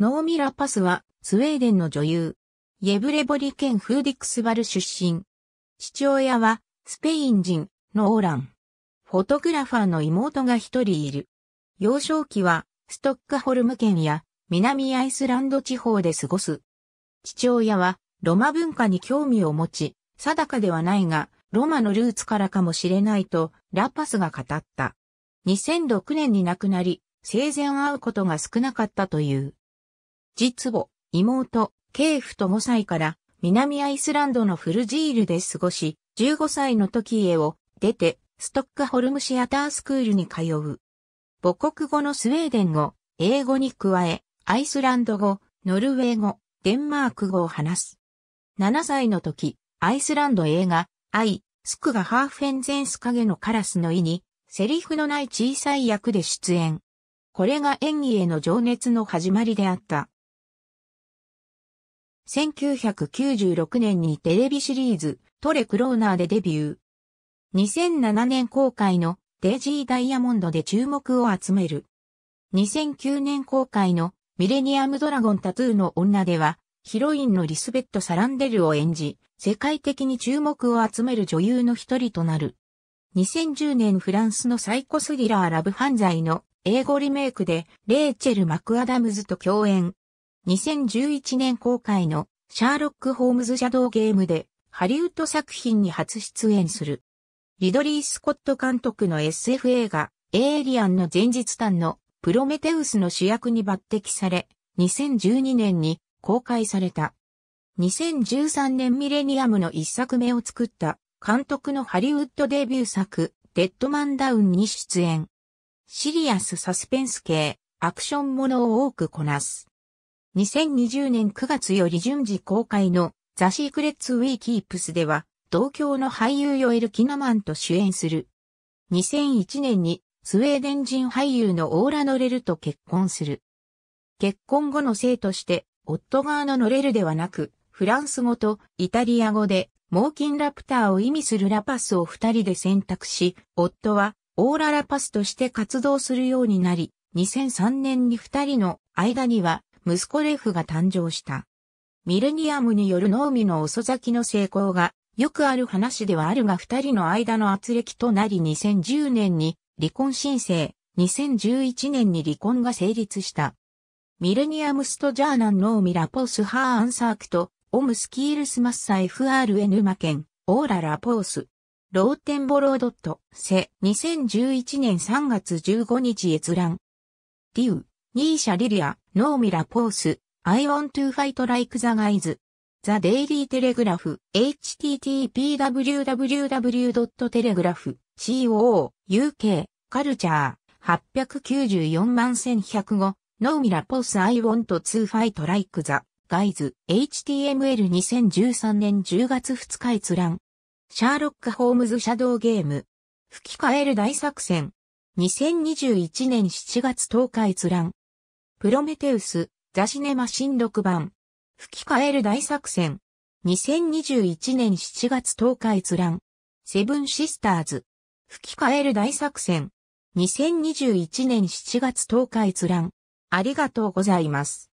ノーミラ・パスは、スウェーデンの女優。イェブレボリ県フーディクスバル出身。父親は、スペイン人、のオーラン。フォトグラファーの妹が一人いる。幼少期は、ストックホルム県や、南アイスランド地方で過ごす。父親は、ロマ文化に興味を持ち、定かではないが、ロマのルーツからかもしれないと、ラパスが語った。2006年に亡くなり、生前会うことが少なかったという。実母、妹、ケーフと5歳から南アイスランドのフルジールで過ごし、15歳の時家を出てストックホルムシアタースクールに通う。母国語のスウェーデン語、英語に加え、アイスランド語、ノルウェー語、デンマーク語を話す。7歳の時、アイスランド映画、アイ、スクがハーフェンゼンス影のカラスの意に、セリフのない小さい役で出演。これが演技への情熱の始まりであった。1996年にテレビシリーズ、トレ・クローナーでデビュー。2007年公開のデイジー・ダイヤモンドで注目を集める。2009年公開のミレニアム・ドラゴン・タトゥーの女では、ヒロインのリスベット・サランデルを演じ、世界的に注目を集める女優の一人となる。2010年フランスのサイコスリラー・ラブ犯罪の英語リメイクでレーチェル・マクアダムズと共演。2011年公開のシャーロック・ホームズ・シャドーゲームでハリウッド作品に初出演する。リドリー・スコット監督の SF 映画エイリアンの前日譚のプロメテウスの主役に抜擢され、2012年に公開された。2013年ミレニアムの一作目を作った監督のハリウッドデビュー作デッドマンダウンに出演。シリアスサスペンス系アクションものを多くこなす。2020年9月より順次公開のザ・シークレッツ・ウィー・キープスでは、同郷の俳優ヨエル・キナマンと主演する。2001年にスウェーデン人俳優のオーラ・ノレルと結婚する。結婚後の生として、夫側のノレルではなく、フランス語とイタリア語で、猛禽ラプターを意味するラパスを二人で選択し、夫はオーララパスとして活動するようになり、2003年に二人の間には息子レフが誕生した。ミレニアムによる脳みの遅咲きの成功が、よくある話ではあるが二人の間の圧力となり2010年に離婚申請、2011年に離婚が成立した。ミレニアムストジャーナンノーミラポースハーアンサークと、オムスキールスマッサ FRN マケン、オーララポース。ローテンボロードット、セ、2011年3月15日閲覧。リュウ。ニーシャ・リリア、ノーミラ・ポース、I want to fight like the guys. The Daily Telegraph, http://www.telegraph.co.uk, カルチャー、894万1105、ノーミラ・ポース I want to fight like the guys, HTML2013 年10月2日閲覧。シャーロック・ホームズ・シャドウゲーム。吹き替える大作戦。2021年7月10日閲覧。プロメテウス、ザシネマ新6番。吹き替える大作戦。2021年7月10日閲覧。セブンシスターズ。吹き替える大作戦。2021年7月10日閲覧。ありがとうございます。